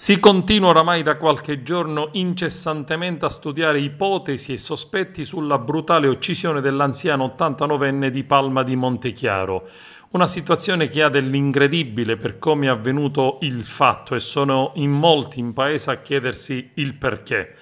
Si continua oramai da qualche giorno incessantemente a studiare ipotesi e sospetti sulla brutale uccisione dell'anziano 89enne di Palma di Montechiaro. Una situazione che ha dell'incredibile per come è avvenuto il fatto e sono in molti in paese a chiedersi il perché.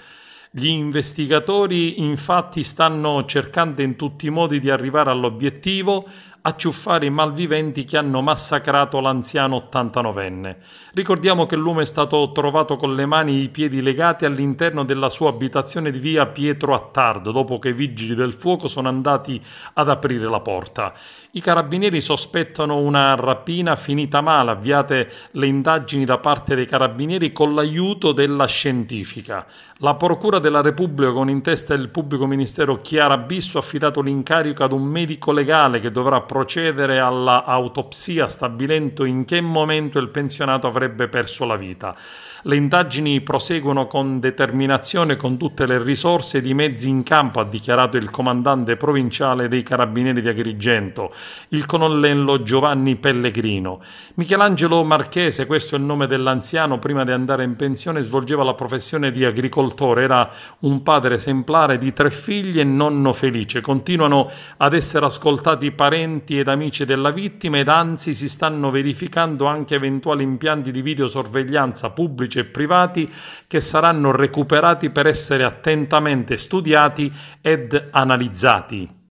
Gli investigatori infatti stanno cercando in tutti i modi di arrivare all'obiettivo, acciuffare i malviventi che hanno massacrato l'anziano 89enne. Ricordiamo che l'uomo è stato trovato con le mani e i piedi legati all'interno della sua abitazione di via Pietro Attardo, dopo che i vigili del fuoco sono andati ad aprire la porta. I carabinieri sospettano una rapina finita male, avviate le indagini da parte dei carabinieri con l'aiuto della scientifica. La procura della Repubblica con in testa il pubblico ministero Chiara Bisso ha affidato l'incarico ad un medico legale che dovrà procedere alla autopsia stabilendo in che momento il pensionato avrebbe perso la vita. Le indagini proseguono con determinazione con tutte le risorse ed i mezzi in campo, ha dichiarato il comandante provinciale dei Carabinieri di Agrigento, il colonnello Giovanni Pellegrino. Michelangelo Marchese, questo è il nome dell'anziano, prima di andare in pensione svolgeva la professione di agricoltore, era un padre esemplare di tre figli e nonno felice. Continuano ad essere ascoltati parenti ed amici della vittima ed anzi si stanno verificando anche eventuali impianti di videosorveglianza pubblici e privati che saranno recuperati per essere attentamente studiati ed analizzati.